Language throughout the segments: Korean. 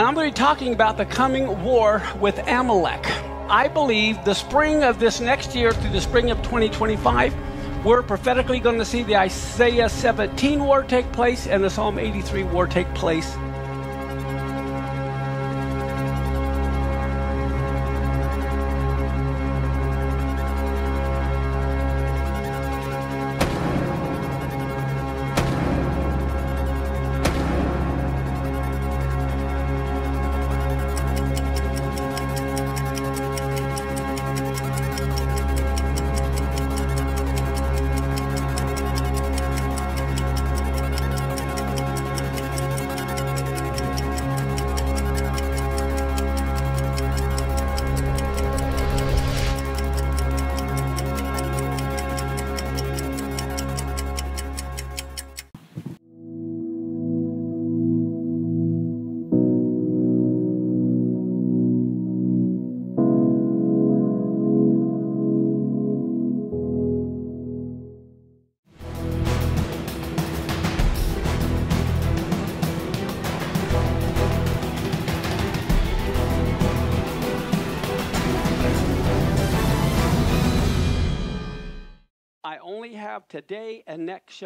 And I'm going to be talking about the coming war with Amalek. I believe the spring of this next year through the spring of 2025, we're prophetically going to see the Isaiah 17 war take place and the Psalm 83 war take place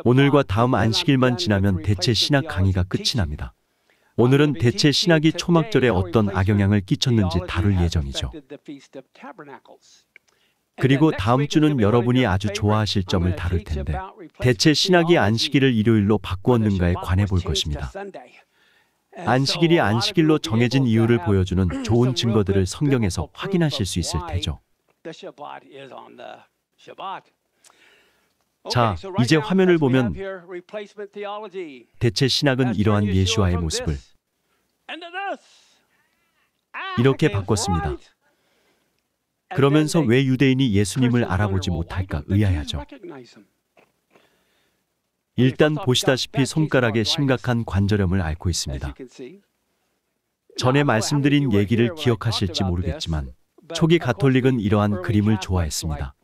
오늘과 다음 안식일만 지나면 대체 신학 강의가 끝이 납니다. 오늘은 대체 신학이 초막절에 어떤 악영향을 끼쳤는지 다룰 예정이죠. 그리고 다음 주는 여러분이 아주 좋아하실 점을 다룰 텐데 대체 신학이 안식일을 일요일로 바꾸었는가에 관해 볼 것입니다. 안식일이 안식일로 정해진 이유를 보여주는 좋은 증거들을 성경에서 확인하실 수 있을 테죠. 자, 이제 화면을 보면 대체 신학은 이러한 예수와의 모습을 ah, 이렇게 바꿨습니다. 그러면서 왜 유대인이 예수님을 알아보지 못할까 의아하죠. 일단 보시다시피 손가락에 심각한 관절염을 앓고 있습니다. 전에 말씀드린 얘기를 기억하실지 모르겠지만 초기 가톨릭은 이러한 그림을 좋아했습니다.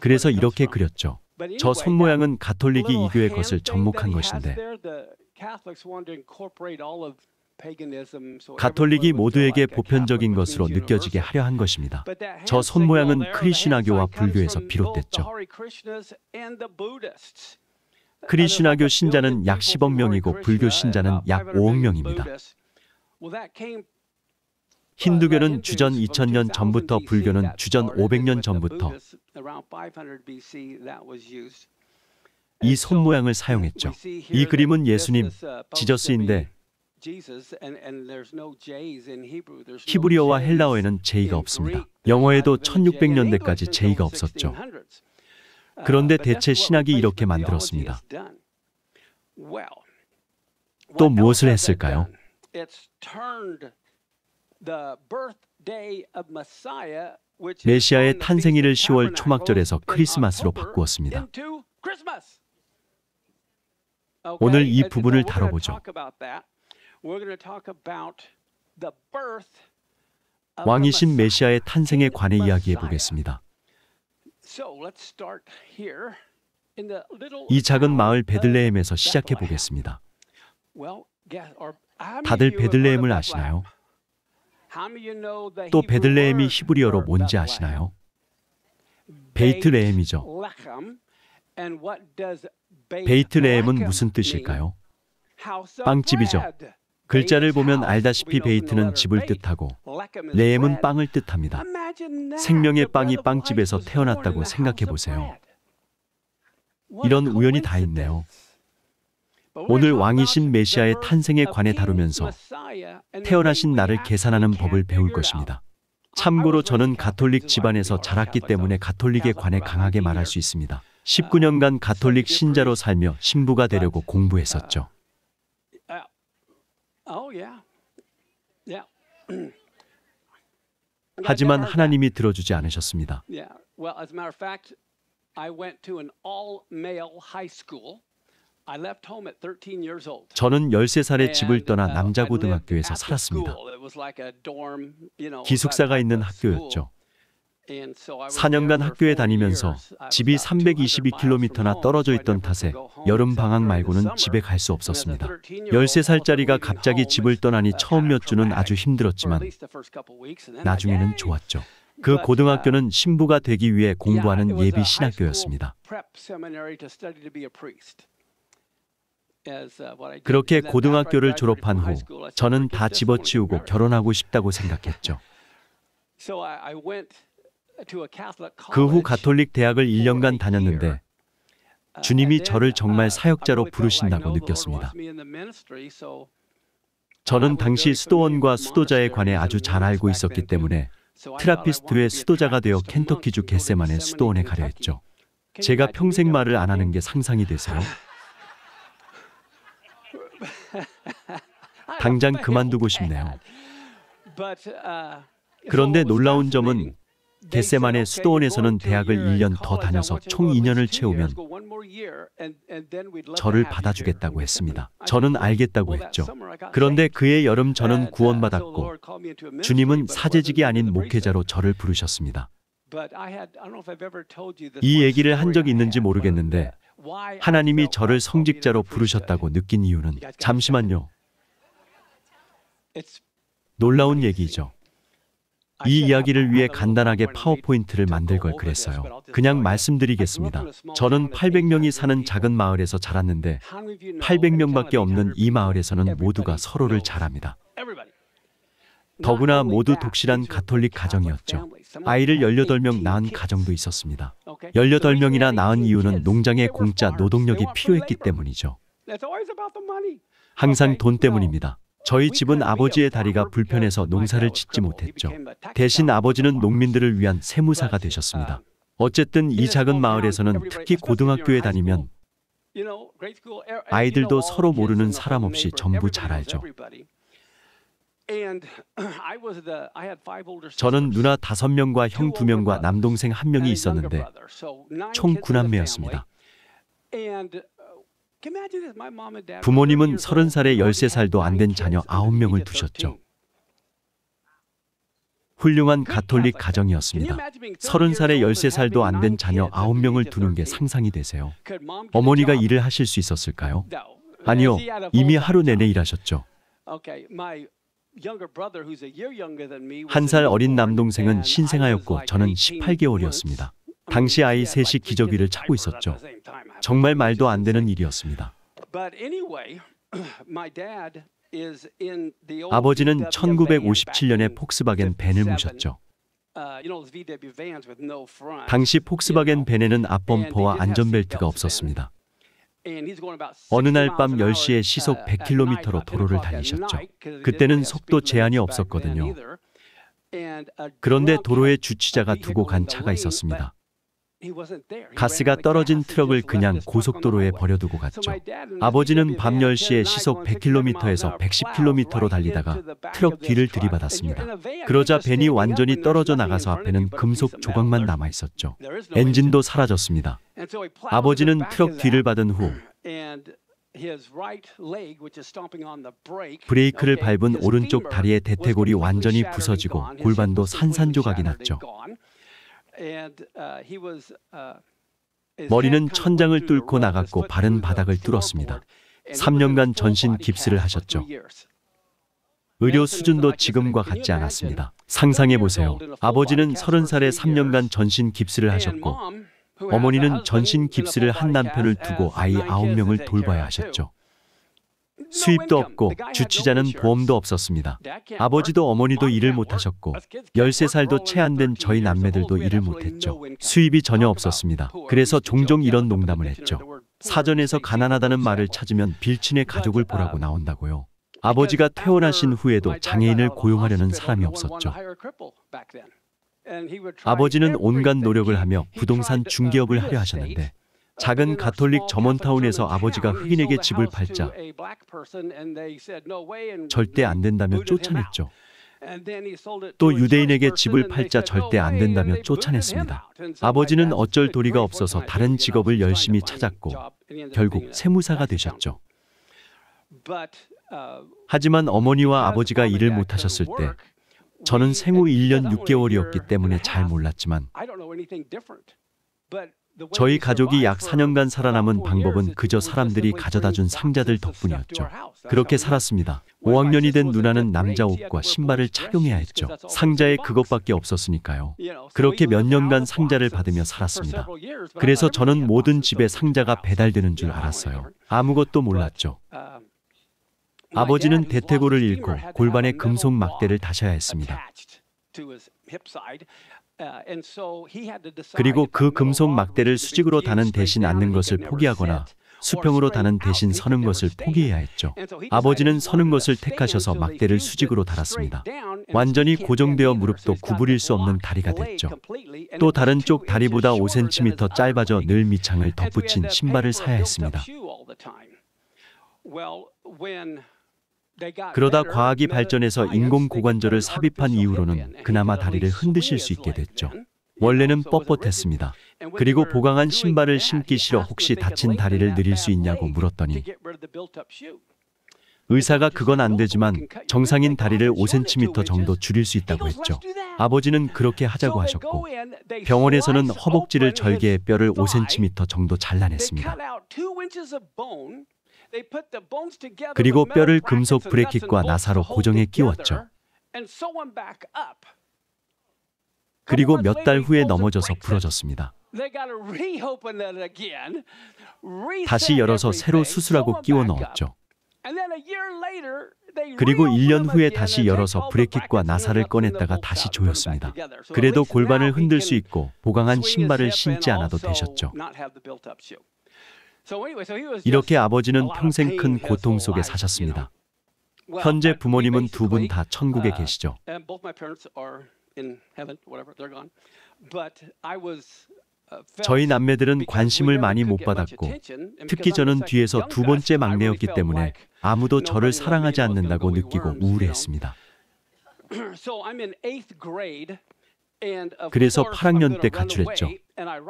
그래서 이렇게 그렸죠. 저 손 모양은 가톨릭이 이교의 것을 접목한 것인데 가톨릭이 모두에게 보편적인 것으로 느껴지게 하려 한 것입니다. 저 손 모양은 크리시나교와 불교에서 비롯됐죠. 크리시나교 신자는 약 10억 명이고 불교 신자는 약 5억 명입니다. 힌두교는 주전 2000년 전부터 불교는 주전 500년 전부터 이 손 모양을 사용했죠. 이 그림은 예수님, 지저스인데 히브리어와 헬라어에는 제의가 없습니다. 영어에도 1600년대까지 제의가 없었죠. 그런데 대체 신학이 이렇게 만들었습니다. 또 무엇을 했을까요? 메시아의 탄생일을 10월 초막절에서 크리스마스로 바꾸었습니다. 오늘 이 부분을 다뤄보죠. 왕이신 메시아의 탄생에 관해 이야기해 보겠습니다. 이 작은 마을 베들레헴에서 시작해 보겠습니다. 다들 베들레헴을 아시나요? 또 베들레헴이 히브리어로 뭔지 아시나요? 베이트레헴이죠. 베이트레헴은 무슨 뜻일까요? 빵집이죠. 글자를 보면 알다시피 베이트는 집을 뜻하고 레헴은 빵을 뜻합니다. 생명의 빵이 빵집에서 태어났다고 생각해 보세요. 이런 우연이 다 있네요. 오늘 왕이신 메시아의 탄생에 관해 다루면서 태어나신 날을 계산하는 법을 배울 것입니다. 참고로 저는 가톨릭 집안에서 자랐기 때문에 가톨릭에 관해 강하게 말할 수 있습니다. 19년간 가톨릭 신자로 살며 신부가 되려고 공부했었죠. 하지만 하나님이 들어주지 않으셨습니다. 저는 13살에 집을 떠나 uh, 남자고등학교에서 살았습니다. 기숙사가 있는 학교였죠. 4년간 학교에 다니면서 집이 322km나 떨어져 있던 탓에 여름 방학 말고는 집에 갈 수 없었습니다. 13살짜리가 갑자기 집을 떠나니 처음 몇 주는 아주 힘들었지만 나중에는 좋았죠. 그 uh, 고등학교는 신부가 되기 위해 공부하는 예비 신학교였습니다. 그렇게 고등학교를 졸업한 후 저는 다 집어치우고 결혼하고 싶다고 생각했죠. 그 후 가톨릭 대학을 1년간 다녔는데 주님이 저를 정말 사역자로 부르신다고 느꼈습니다. 저는 당시 수도원과 수도자에 관해 아주 잘 알고 있었기 때문에 트라피스트의 수도자가 되어 켄터키주 겟세만의 수도원에 가려 했죠. 제가 평생 말을 안 하는 게 상상이 되세요? 당장 그만두고 싶네요. Uh, 그런데 놀라운 점은 개세만의 수도원에서는 대학을 1년 더 다녀서 총 2년을 채우면 저를 받아주겠다고 했습니다. 저는 알겠다고 했죠. 그런데 그해 여름 저는 uh, 구원받았고 주님은 사제직이 아닌 목회자로 저를 부르셨습니다. 이 얘기를 한 적이 있는지 모르겠는데 하나님이 저를 성직자로 부르셨다고 느낀 이유는 잠시만요. 놀라운 얘기죠. 이 이야기를 위해 간단하게 파워포인트를 만들 걸 그랬어요. 그냥 말씀드리겠습니다. 저는 800명이 사는 작은 마을에서 자랐는데 800명밖에 없는 이 마을에서는 모두가 서로를 잘합니다. 더구나 모두 독실한 가톨릭 가정이었죠. 아이를 18명 아, 낳은 가정도 있었습니다. 18명이나 낳은 이유는 농장의 공짜 노동력이 필요했기 때문이죠. 항상 돈 때문입니다. 저희 집은 아버지의 다리가 불편해서 농사를 짓지 못했죠. 대신 아버지는 농민들을 위한 세무사가 uh, 되셨습니다. Um, 어쨌든 이 작은 마을에서는 특히 고등학교에 다니면 e- 아이들도 서로 모르는 사람 없이 전부 잘 알죠. 저는 누나 다섯 명과 형 두 명과 남동생 한 명이 있었는데 총9남매였습니다 uh, 부모님은 서른 살에 열세 살도 안 된 자녀 아홉 명을 두셨죠. 훌륭한 가톨릭 가정이었습니다. 서른 살에 열세 살도 안 된 자녀 아홉 명을 두는 게 상상이 되세요. 어머니가 일을 하실 수 있었을까요? 아니요, 이미 하루 내내 일하셨죠. 한살 어린 남동생은 신생아였고 저는 18개월이었습니다. 당시 아이 셋이 기저귀를 차고 있었죠. 정말 말도 안 되는 일이었습니다. 아버지는 1957년에 폭스바겐 벤을 모셨죠. Uh, 당시 폭스바겐 벤에는 앞범퍼와 안전벨트가 없었습니다. 어느 날 밤 10시에 시속 100km로 uh, 도로를 달리셨죠. 그때는 속도 제한이 없었거든요. Uh, 그런데 도로에 주치자가 두고 간 차가 있었습니다. 가스가 떨어진 트럭을 그냥 고속도로에 버려두고 갔죠. 아버지는 밤 10시에 시속 100km에서 110km로 달리다가 트럭 뒤를 들이받았습니다. 그러자 벤이 완전히 떨어져 나가서 앞에는 금속 조각만 남아 있었죠. 엔진도 사라졌습니다. 아버지는 트럭 뒤를 받은 후 브레이크를 밟은 오른쪽 다리의 대퇴골이 완전히 부서지고 골반도 산산조각이 났죠. Uh, uh, 머리는 천장을 뚫고 나갔고 발은 바닥을 뚫었습니다. 3년간 전신 깁스를 하셨죠. 의료 수준도 지금과 같지 않았습니다. 상상해 보세요. 아버지는 30살에 3년간 전신 깁스를 하셨고 어머니는 전신 깁스를 한 남편을 두고 아이 9명을 돌봐야 하셨죠. 수입도 없고 주치자는 보험도 없었습니다. 아버지도 어머니도 일을 못하셨고 13살도 채 안 된 저희 남매들도 일을 못했죠. 수입이 전혀 없었습니다. 그래서 종종 이런 농담을 했죠. 사전에서 가난하다는 말을 찾으면 빌친의 가족을 보라고 나온다고요. 아버지가 퇴원하신 후에도 장애인을 고용하려는 사람이 없었죠. 아버지는 온갖 노력을 하며 부동산 중개업을 하려 하셨는데 작은 가톨릭 점원타운에서 아버지가 흑인에게 집을 팔자 절대 안 된다며 쫓아냈죠. 또 유대인에게 집을 팔자 절대 안 된다며 쫓아냈습니다. 아버지는 어쩔 도리가 없어서 다른 직업을 열심히 찾았고 결국 세무사가 되셨죠. Uh, 하지만 어머니와 아버지가 일을 못하셨을 때 저는 생후 1년 6개월이었기 때문에 잘 몰랐지만 저희 가족이 약 4년간 살아남은 방법은 그저 사람들이 가져다 준 상자들 덕분이었죠. 그렇게 살았습니다. 5학년이 된 누나는 남자 옷과 신발을 착용해야 했죠. 상자에 그것밖에 없었으니까요. 그렇게 몇 년간 상자를 받으며 살았습니다. 그래서 저는 모든 집에 상자가 배달되는 줄 알았어요. 아무것도 몰랐죠. 아버지는 대퇴골을 잃고 골반에 금속 막대를 다셔야 했습니다. Uh, 그리고 그 금속 막대를 수직으로 다는 대신 앉는 것을 포기하거나 수평으로 다는 대신 서는 것을 포기해야 했죠. 아버지는 서는 것을 택하셔서 막대를 수직으로 달았습니다. 완전히 고정되어 무릎도 구부릴 수 없는 다리가 됐죠. 또 다른 쪽 다리보다 5cm 짧아져 늘 밑창을 덧붙인 신발을 사야 했습니다. 그러다 과학이 발전해서 인공 고관절을 삽입한 이후로는 그나마 다리를 흔드실 수 있게 됐죠. 원래는 뻣뻣했습니다. 그리고 보강한 신발을 신기 싫어 혹시 다친 다리를 늘릴 수 있냐고 물었더니 의사가 그건 안 되지만 정상인 다리를 5cm 정도 줄일 수 있다고 했죠. 아버지는 그렇게 하자고 하셨고 병원에서는 허벅지를 절개해 뼈를 5cm 정도 잘라냈습니다. 그리고 뼈를 금속 브레킷과 나사로 고정해 끼웠죠. 그리고 몇 달 후에 넘어져서 부러졌습니다. 다시 열어서 새로 수술하고 끼워 넣었죠. 그리고 1년 후에 다시 열어서 브레킷과 나사를 꺼냈다가 다시 조였습니다. 그래도 골반을 흔들 수 있고 보강한 신발을 신지 않아도 되셨죠. 이렇게 아버지는 평생 큰 고통 속에 사셨습니다. 현재 부모님은 두 분 다 천국에 uh, 계시죠. Uh, 저희 남매들은 관심을 많이 못 받았고 특히 저는 뒤에서 두 번째 막내였기 때문에 아무도 저를 사랑하지 않는다고 느끼고 우울해했습니다. 그래서 8학년 때 가출했죠.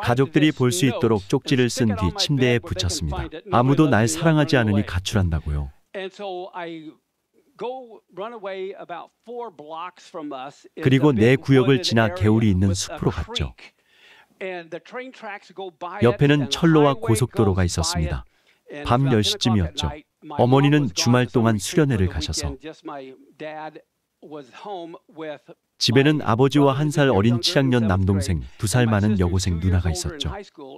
가족들이 볼 수 있도록 쪽지를 쓴 뒤 침대에 붙였습니다. 아무도 날 사랑하지 않으니 가출한다고요. 그리고 내 구역을 지나 개울이 있는 숲으로 갔죠. 옆에는 철로와 고속도로가 있었습니다. 밤 10시쯤이었죠. 어머니는 주말 동안 수련회를 가셔서 집에는 아버지와 한 살 어린 취학년 남동생, 두 살 많은 여고생 누나가 있었죠.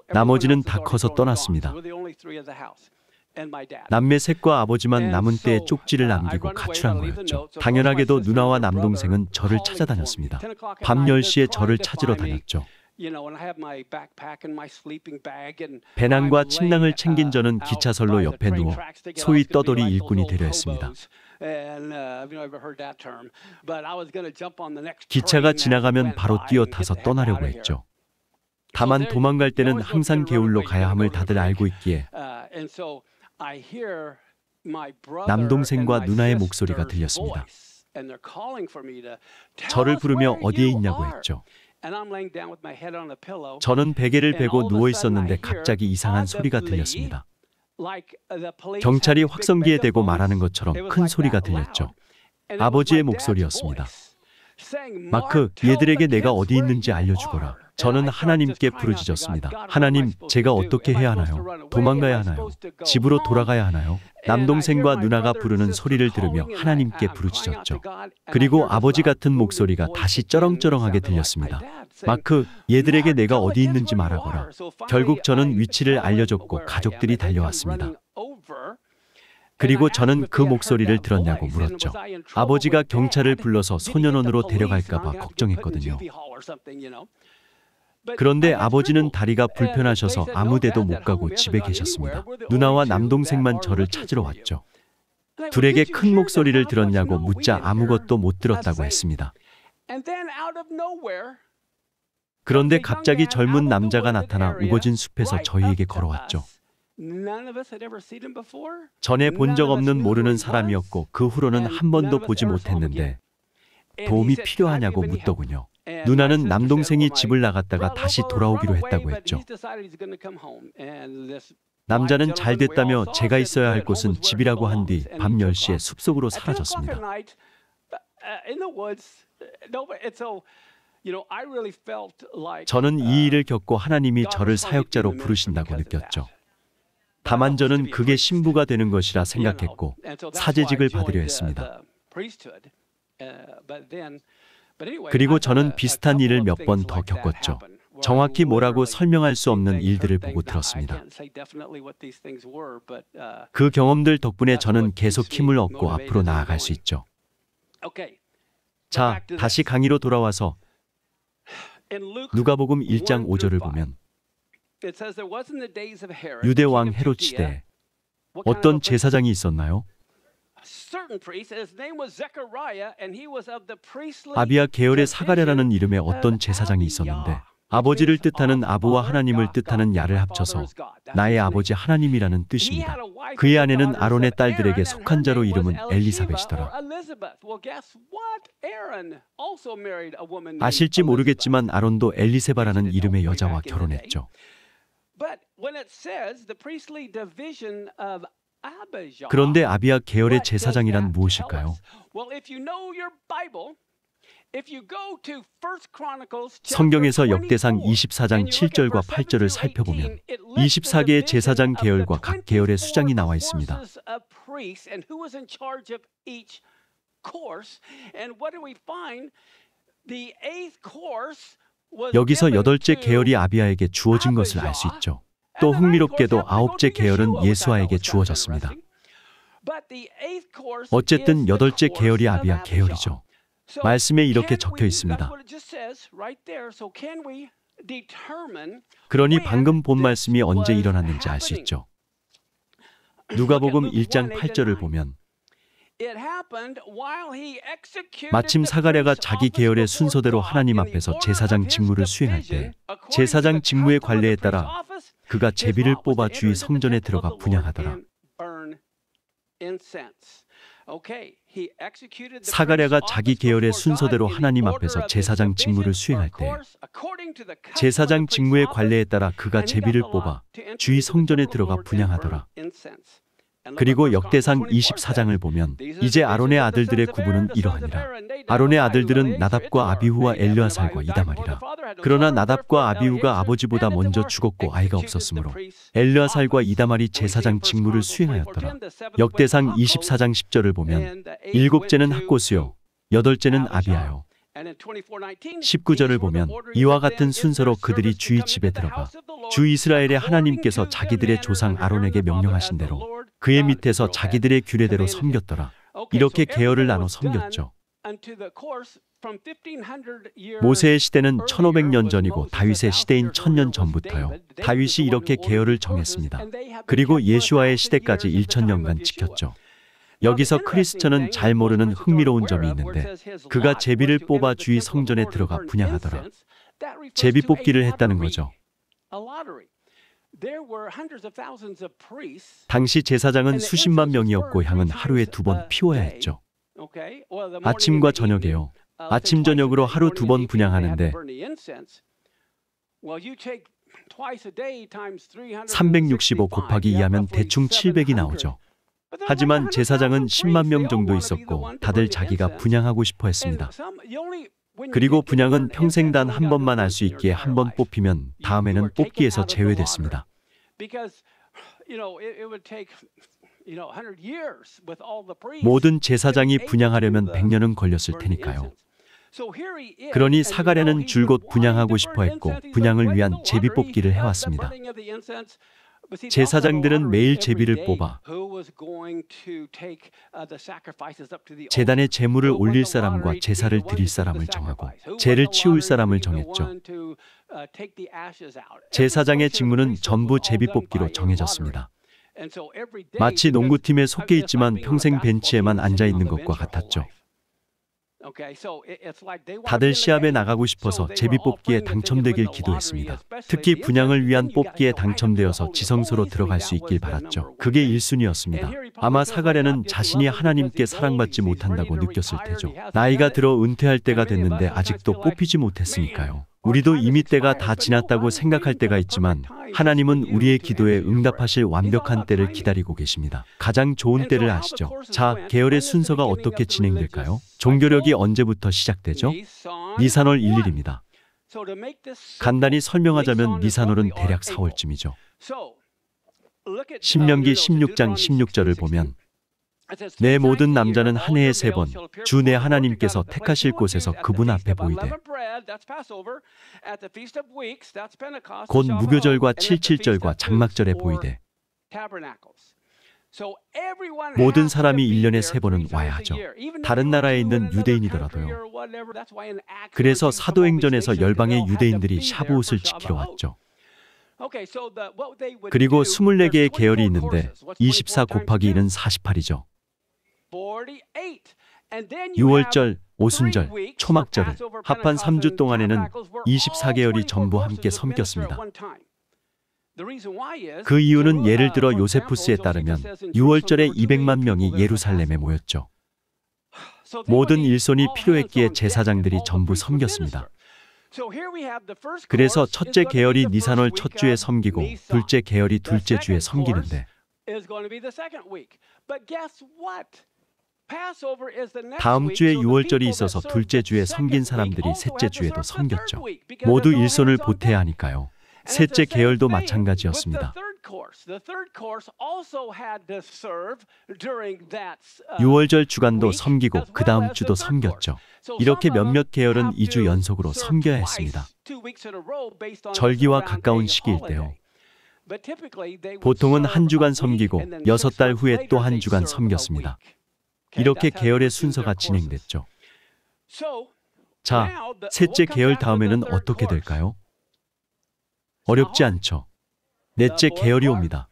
나머지는 다 커서 떠났습니다. 남매 셋과 아버지만 남은 때에 쪽지를 uh, 남기고 가출한 거였죠. 당연하게도 누나와 남동생은 저를 찾아다녔습니다. 밤 10시에 저를 찾으러 다녔죠. 배낭과 침낭을 챙긴 저는 uh, 기차선로 옆에 누워 소위 떠돌이 일꾼이 되려 했습니다. Uh, 기차가 지나가면 바로 뛰어타서 떠나려고 했죠. 다만 도망갈 때는 항상 개울로 가야 함을 다들 알고 있기에 uh, 남동생과 누나의 목소리가 들렸습니다. 저를 부르며 어디에 있냐고 했죠. 저는 베개를 베고 누워 있었는데 갑자기 이상한 소리가 들렸습니다. Uh, 경찰이 확성기에 대고 말하는 것처럼 큰 소리가 들렸죠. 아버지의 목소리였습니다. 마크, 얘들에게 내가 어디 있는지 알려주거라. 저는 하나님께 부르짖었습니다. 하나님, 제가 어떻게 해야 하나요? 도망가야 하나요? 집으로 돌아가야 하나요? 남동생과 누나가 부르는 소리를 들으며 하나님께 부르짖었죠. 그리고 아버지 같은 목소리가 다시 쩌렁쩌렁하게 들렸습니다. 마크, 얘들에게 내가 어디 있는지 말하거라. 결국 저는 위치를 알려줬고 가족들이 달려왔습니다. 그리고 저는 그 목소리를 들었냐고 물었죠. 아버지가 경찰을 불러서 소년원으로 데려갈까봐 걱정했거든요. 그런데 아버지는 다리가 불편하셔서 아무 데도 못 가고 집에 계셨습니다. 누나와 남동생만 저를 찾으러 왔죠. 둘에게 큰 목소리를 들었냐고 묻자 아무것도 못 들었다고 했습니다. 그런데 갑자기 젊은 남자가 나타나 우거진 숲에서 저희에게 걸어왔죠. 전에 본 적 없는 모르는 사람이었고 그 후로는 한 번도 보지 못했는데 도움이 필요하냐고 묻더군요. 누나는 남동생이 집을 나갔다가 다시 돌아오기로 했다고 했죠. 남자는 잘 됐다며 제가 있어야 할 곳은 집이라고 한 뒤 밤 10시에 숲속으로 사라졌습니다. 저는 이 uh, 일을 겪고 하나님이 저를 사역자로 부르신다고 느꼈죠. 다만 저는 그게 신부가 되는 것이라 생각했고 사제직을 받으려 uh, 했습니다. Uh, 그리고 저는 uh, 비슷한 일을 몇 번 더 겪었죠. 정확히 뭐라고 설명할 수 없는 일들을 보고 들었습니다. 그 경험들 덕분에 저는 계속 힘을 얻고 앞으로 나아갈 수 있죠. 자, 다시 강의로 돌아와서 누가복음 1장 5절을 보면 유대 왕 헤롯 시대 어떤 제사장이 있었나요? 아비아 계열의 사가랴라는 이름의 어떤 제사장이 있었는데 아버지를 뜻하는 아부와 하나님을 뜻하는 야를 합쳐서 나의 아버지 하나님이라는 뜻입니다. 그의 아내는 아론의 딸들에게 속한 자로 이름은 엘리사벳이더라. 아실지 모르겠지만 아론도 엘리세바라는 이름의 여자와 결혼했죠. 그런데 아비아 계열의 제사장이란 무엇일까요? 성경에서 역대상 24장 7절과 8절을 살펴보면 24개의 제사장 계열과 각 계열의 수장이 나와 있습니다. 여기서 여덟째 계열이 아비아에게 주어진 것을 알 수 있죠. 또 흥미롭게도 아홉째 계열은 예수아에게 주어졌습니다. 어쨌든 여덟째 계열이 아비아 계열이죠. 말씀에 이렇게 적혀 있습니다. 그러니 방금 본 말씀이 언제 일어났는지 알 수 있죠. 누가복음 1장 8절을 보면 마침 사가랴가 자기 계열의 순서대로 하나님 앞에서 제사장 직무를 수행할 때 제사장 직무의 관례에 따라 그가 제비를 뽑아 주의 성전에 들어가 분양하더라. 사가랴가 자기 계열의 순서대로 하나님 앞에서 제사장 직무를 수행할 때 제사장 직무의 관례에 따라 그가 제비를 뽑아 주의 성전에 들어가 분양하더라. 그리고 역대상 24장을 보면 이제 아론의 아들들의 구분은 이러하니라. 아론의 아들들은 나답과 아비후와 엘르아살과 이다말이라. 그러나 나답과 아비후가 아버지보다 먼저 죽었고 아이가 없었으므로 엘르아살과 이다말이 제사장 직무를 수행하였더라. 역대상 24장 10절을 보면 일곱째는 학고수요 여덟째는 아비아요 19절을 보면 이와 같은 순서로 그들이 주의 집에 들어가 주 이스라엘의 하나님께서 자기들의 조상 아론에게 명령하신 대로 그의 밑에서 자기들의 규례대로 섬겼더라. 이렇게 계열을 나눠 섬겼죠. 모세의 시대는 1500년 전이고 다윗의 시대인 1000년 전부터요. 다윗이 이렇게 계열을 정했습니다. 그리고 예수와의 시대까지 1000년간 지켰죠. 여기서 아, 크리스천은 잘 모르는 흥미로운 점이 있는데 그가 아, 제비를 뽑아 주위 성전에 들어가 분양하더라. 제비 뽑기를 했다는 거죠. 당시 제사장은 수십만 명이었고 향은 하루에 두 번 피워야 했죠. 아침과 저녁에요. 아침 저녁으로 하루 두 번 분양하는데 365 곱하기 2하면 대충 700이 나오죠. 하지만 제사장은 10만 명 정도 있었고 다들 자기가 네 분양하고 싶어 했습니다. 그리고 분양은 평생 단 한 번만 할 수 있기에 한 번 뽑히면 다음에는 뽑기에서 제외됐습니다. 모든 제사장이 분양하려면 100년은 걸렸을 테니까요. 그러니 사가랴는 줄곧 분양하고 싶어 했고 분양을 위한 제비 뽑기를 해왔습니다. 제사장들은 매일 제비를 뽑아 uh, 재단에 제물을 올릴 사람과 제사를 드릴 사람을 정하고 죄를 치울 사람을 정했죠. Uh, 제사장의 직무는 전부 제비 뽑기로 정해졌습니다. 마치 농구팀에 속해 있지만 평생 벤치에만 앉아 있는 것과 같았죠. 다들 시합에 나가고 싶어서 제비 뽑기에 당첨되길 기도했습니다. 특히 분양을 위한 뽑기에 당첨되어서 지성소로 들어갈 수 있길 바랐죠. 그게 1순위였습니다. 아마 사가랴는 자신이 하나님께 사랑받지 못한다고 느꼈을 테죠. 나이가 들어 은퇴할 때가 됐는데 아직도 뽑히지 못했으니까요. 우리도 이미 때가 다 지났다고 생각할 때가 있지만 하나님은 우리의 기도에 응답하실 완벽한 때를 기다리고 계십니다. 가장 좋은 때를 아시죠? 자, 계열의 순서가 어떻게 진행될까요? 종교력이 언제부터 시작되죠? 니산월 1일입니다. 간단히 설명하자면 니산월은 대략 4월쯤이죠. 신명기 16장 16절을 보면 내 모든 남자는 한 해에 세 번주 내 하나님께서 택하실 곳에서 그분 앞에 보이되 곧 무교절과 칠칠절과 장막절에 보이되 모든 사람이 1년에 세 번은 와야 하죠. 다른 나라에 있는 유대인이더라도요. 그래서 사도행전에서 열방의 유대인들이 샤브옷을 지키러 왔죠. 그리고 24개의 계열이 있는데 24 곱하기 2는 48이죠. 6월절, 오순절, 초막절을 합한 3주 동안에는 24개월이 전부 함께 섬겼습니다. 그 이유는 예를 들어 요세푸스에 따르면 6월절에 200만 명이 예루살렘에 모였죠. 모든 일손이 필요했기에 제사장들이 전부 섬겼습니다. 그래서 첫째 계열이 니산월 첫 주에 섬기고 둘째 계열이 둘째 주에 섬기는데 다음 주에 유월절이 있어서 둘째 주에 섬긴 사람들이 셋째 주에도 섬겼죠. 모두 일손을 보태야 하니까요. 셋째 계열도 마찬가지였습니다. 6월절 uh, 주간도 섬기고 그 다음 주도 섬겼죠. 이렇게 몇몇 계열은 2주 연속으로 섬겨야 했습니다. 절기와 가까운 시기일 때요. 보통은 한 주간 섬기고 여섯 달 후에 또 한 주간 섬겼습니다. 이렇게 계열의 순서가 진행됐죠. 자, 셋째 계열 다음에는 어떻게 될까요? 어렵지 않죠. 넷째 계열이 옵니다.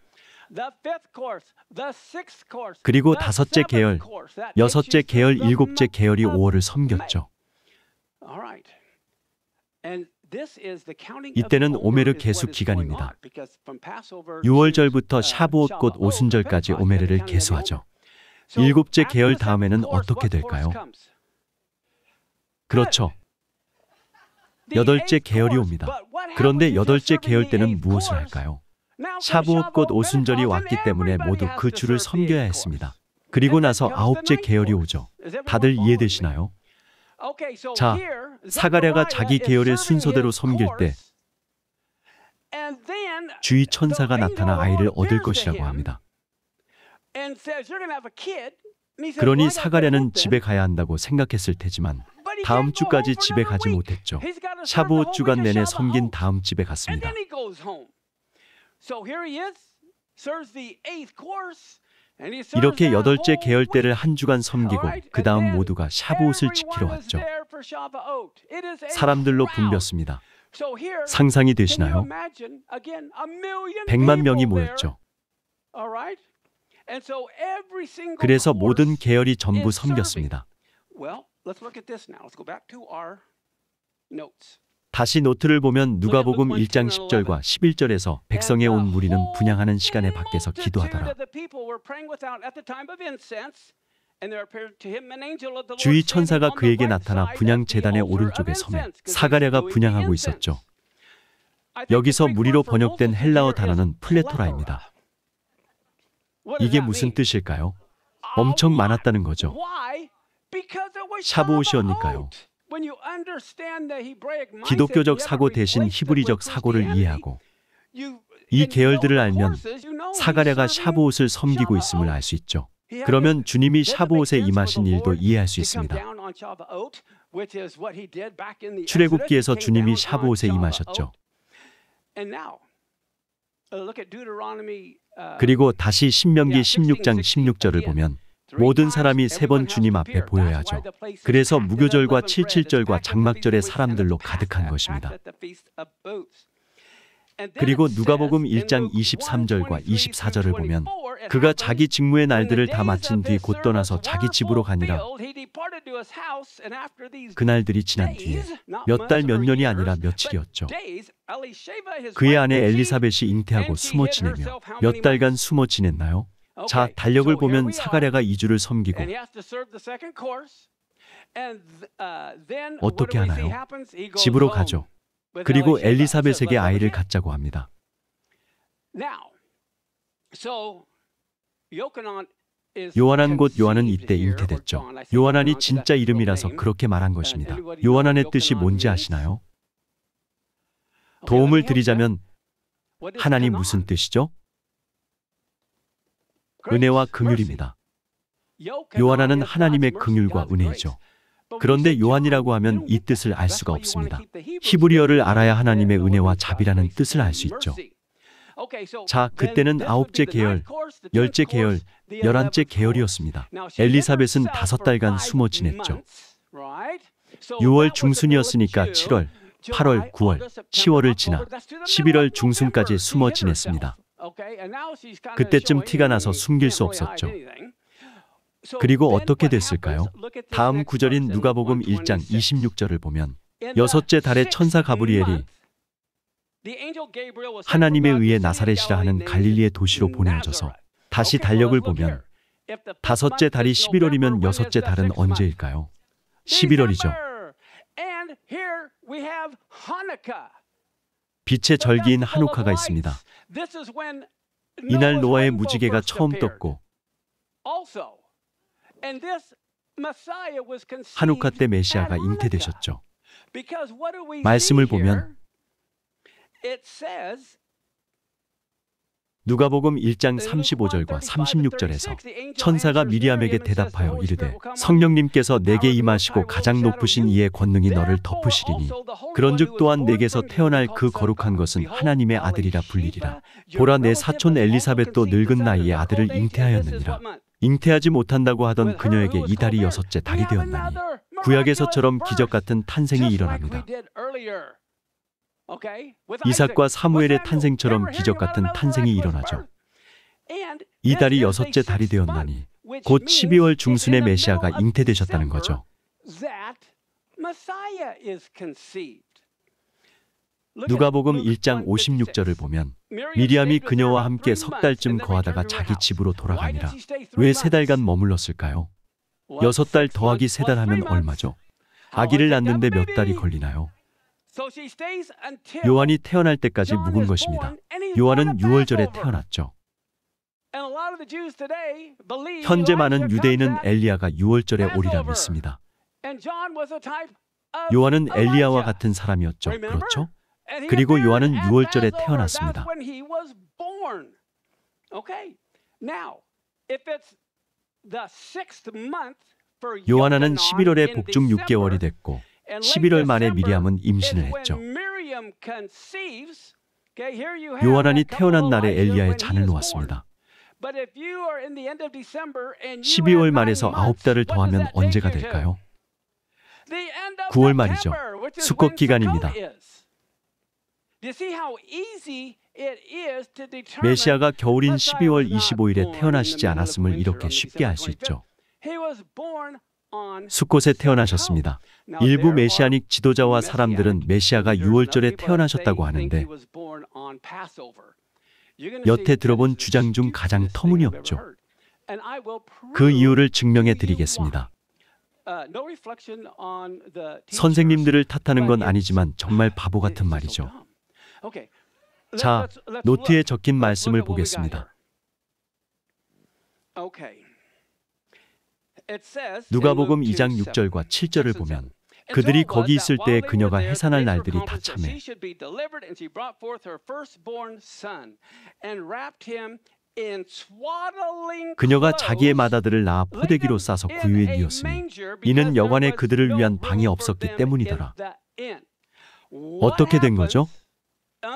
그리고 다섯째 계열, 여섯째 계열, 일곱째 계열이 5월을 섬겼죠. 이때는 오메르 개수 기간입니다. 6월절부터 uh, 샤브옷꽃 오순절까지 오메르를 개수하죠. 일곱째 계열 다음에는 어떻게 될까요? 그렇죠. 여덟째 계열이 옵니다. 그런데 여덟째 계열 때는 무엇을 할까요? 샤브옷 꽃 오순절이 왔기 때문에 모두 그 줄을 섬겨야 했습니다. 그리고 나서 아홉째 계열이 오죠. 다들 이해되시나요? 자, 사가랴가 자기 계열의 순서대로 섬길 때주위 천사가 나타나 아이를 얻을 것이라고 합니다. 그러니 사가랴는 집에 가야 한다고 생각했을 테지만 다음 주까지 집에 가지 못했죠. 샤브 옷 주간 내내 섬긴 다음 집에 갔습니다. 이렇게 여덟째 계열 대를한 주간 섬기고 그 다음 모두가 샤브옷을 지키러 왔죠. 사람들로 붐볐습니다. 상상이 되시나요? 백만 명이 모였죠. 그래서 모든 계열이 전부 섬겼습니다. 다시 노트를 보면 누가복음 1장 10절과 11절에서 백성에 온 무리는 분양하는 시간에 밖에서 기도하더라. 주위 천사가 그에게 나타나 분양 재단의 오른쪽에 서에 사가랴가 분양하고 있었죠. 여기서 무리로 번역된 헬라어 단어는 플레토라입니다. 이게 무슨 뜻일까요? Oh 엄청 많았다는 거죠. 샤브옷이었니까요. 기독교적 사고 대신 히브리적 사고를 이해하고 이 계열들을 알면 사가랴가 샤브옷을 섬기고 있음을 알 수 있죠. 그러면 주님이 샤브옷에 임하신 일도 이해할 수 있습니다. 출애굽기에서 주님이 샤브옷에 임하셨죠. Uh, uh, 그리고 다시 신명기 16장 16절을 보면 모든 사람이 세 번 주님 앞에 보여야 하죠. 그래서 무교절과 칠칠절과 장막절의 사람들로 가득한 것입니다. 그리고 누가복음 1장 23절과 24절을 보면 그가 자기 직무의 날들을 다 마친 뒤 곧 떠나서 자기 집으로 가니라. 그날들이 지난 뒤에 몇 달 몇 년이 아니라 며칠이었죠. 그의 아내 엘리사벳이 잉태하고 숨어 지내며 몇 달간 숨어 지냈나요? 자, 달력을 보면 사가랴가 이주를 섬기고 uh, 어떻게 하나요? 집으로 가죠. 그리고 엘리사벳에게 아이를 갖자고 합니다. 요한한 곳 요한은 이때 잉태됐죠. 요한한이 진짜 이름이라서 그렇게 말한 것입니다. 요한한의 뜻이 뭔지 아시나요? 도움을 드리자면 하나님 무슨 뜻이죠? 은혜와 긍휼입니다. 요한하는 하나님의 긍휼과 은혜이죠. 그런데 요한이라고 하면 이 뜻을 알 수가 없습니다. 히브리어를 알아야 하나님의 은혜와 자비라는 뜻을 알 수 있죠. 자, 그때는 아홉째 계열, 열째 계열, 열한째 계열이었습니다. 엘리사벳은 다섯 달간 숨어 지냈죠. 6월 중순이었으니까 7월, 8월, 9월, 10월을 지나 11월 중순까지 숨어 지냈습니다. 그때쯤 티가 나서 숨길 수 없었죠. 그리고 어떻게 됐을까요? 다음 구절인 누가복음 1장 26절을 보면 여섯째 달에 천사 가브리엘이 하나님에 의해 나사렛이라 하는 갈릴리의 도시로 보내어져서 다시 달력을 보면 다섯째 달이 11월이면 여섯째 달은 언제일까요? 11월이죠. 빛의 절기인 한우카가 있습니다. 이날 노아의 무지개가 처음 떴고 한우카 때 메시아가 잉태되셨죠. 말씀을 보면 누가복음 1장 35절과 36절에서 천사가 미리암에게 대답하여 이르되 성령님께서 내게 임하시고 가장 높으신 이의 권능이 너를 덮으시리니 그런즉 또한 내게서 태어날 그 거룩한 것은 하나님의 아들이라 불리리라 보라 내 사촌 엘리사벳도 늙은 나이에 아들을 잉태하였느니라 잉태하지 못한다고 하던 그녀에게 이 달이 여섯째 달이 되었나니 구약에서처럼 기적 같은 탄생이 일어납니다. 이삭과 사무엘의 탄생처럼 기적 같은 탄생이 일어나죠. 이 달이 여섯째 달이 되었나니 곧 12월 중순에 메시아가 잉태되셨다는 거죠. 누가복음 1장 56절을 보면 미리암이 그녀와 함께 석 달쯤 거하다가 자기 집으로 돌아가니라. 왜 세 달간 머물렀을까요? 여섯 달 더하기 세 달 하면 얼마죠? 아기를 낳는데 몇 달이 걸리나요? 요한이 태어날 때까지 묵은 것입니다. 요한은 6월절에 태어났죠. 현재 많은 유대인은 엘리야가 6월절에 오리라 믿습니다. 요한은 엘리야와 같은 사람이었죠. 그렇죠? 그리고 요한은 6월절에 태어났습니다. 요한아는 11월에 복종 6개월이 됐고 11월 말에 미리암은 임신을 했죠. 요아란이 태어난 날에 엘리야의 잔을 놓았습니다. 12월 말에서 9달을 더하면 언제가 될까요? 9월 말이죠. 수컷 기간입니다. 메시아가 겨울인 12월 25일에 태어나시지 않았음을 이렇게 쉽게 알 수 있죠. 숲곳에 태어나셨습니다. 일부 메시아닉 지도자와 사람들은 메시아가 유월절에 태어나셨다고 하는데 여태 들어본 주장 중 가장 터무니없죠. 그 이유를 증명해 드리겠습니다. Uh, 선생님들을 탓하는 건 아니지만 정말 바보 같은 말이죠. 자, 노트에 적힌 말씀을 보겠습니다. 누가복음 2장 6절과 7절을 보면 그들이 거기 있을 때 그녀가 해산할 날들이 다 참해. 그녀가 자기의 마다들을 낳아 포대기로 싸서 구유에 이었으니 이는 여관에 그들을 위한 방이 없었기 때문이더라. 어떻게 된 거죠?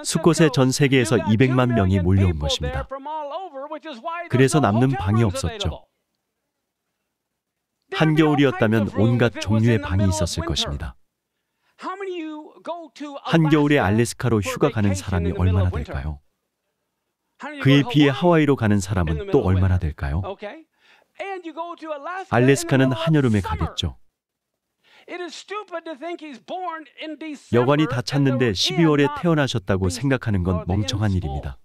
수컷에 전 세계에서 200만 명이 몰려온 것입니다. 그래서 남는 방이 없었죠. 한겨울이었다면 온갖 종류의 방이 있었을 것입니다. 한겨울에 알래스카로 휴가 가는 사람이 얼마나 될까요? 그에 비해 하와이로 가는 사람은 또 얼마나 될까요? 알래스카는 한여름에 가겠죠. 여관이 다 찼는데 12월에 태어나셨다고 생각하는 건 멍청한 일입니다.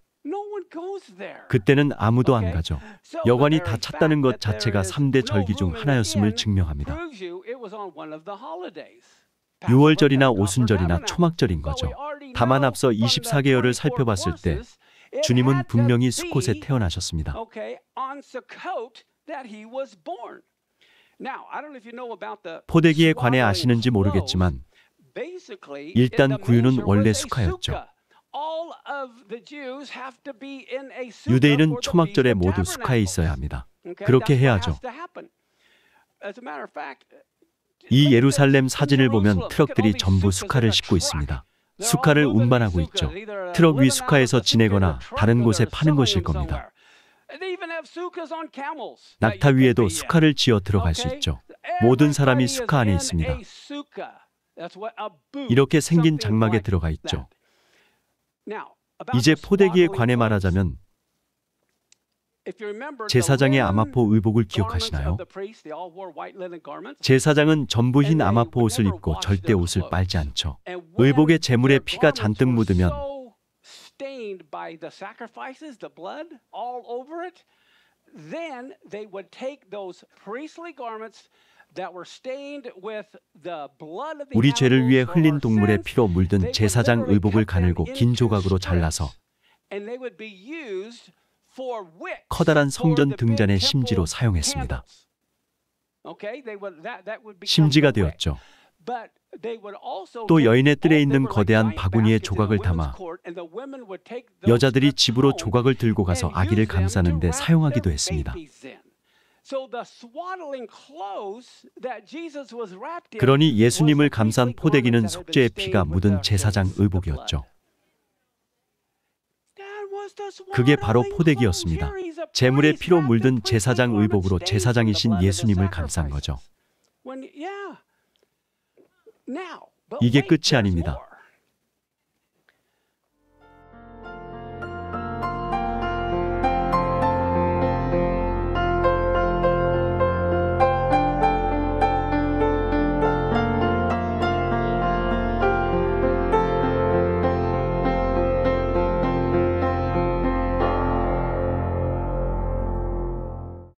그때는 아무도 안 가죠. 여관이 다 찼다는 것 자체가 3대 절기 중 하나였음을 증명합니다. 6월절이나 오순절이나 초막절인 거죠. 다만 앞서 24개월을 살펴봤을 때 주님은 분명히 수콧에 태어나셨습니다. 포대기에 관해 아시는지 모르겠지만 일단 구유는 원래 수카였죠. 유대인은 초막절에 모두 수카에 있어야 합니다. 그렇게 해야죠. 이 예루살렘 사진을 보면 트럭들이 전부 수카를 싣고 있습니다. 수카를 운반하고 있죠. 트럭 위 수카에서 지내거나 다른 곳에 파는 것일 겁니다. 낙타 위에도 수카를 지어 들어갈 수 있죠. 모든 사람이 수카 안에 있습니다. 이렇게 생긴 장막에 들어가 있죠. 이제 포대기에 관해 말하자면 제사장의 아마포 의복을 기억하시나요? 제사장은 전부 흰 아마포 옷을 입고 절대 옷을 빨지 않죠. 의복의 재물에 피가 잔뜩 묻으면 우리 죄를 위해 흘린 동물의 피로 물든 제사장 의복을 가늘고 긴 조각으로 잘라서 커다란 성전 등잔의 심지로 사용했습니다. 심지가 되었죠. 또 여인의 뜰에 있는 거대한 바구니에 조각을 담아 여자들이 집으로 조각을 들고 가서 아기를 감싸는데 사용하기도 했습니다. 그러니 예수님을 감싼 포대기는 속죄의 피가 묻은 제사장 의복이었죠. 그게 바로 포대기였습니다. 재물의 피로 물든 제사장 의복으로 제사장이신 예수님을 감싼 거죠. 이게 끝이 아닙니다.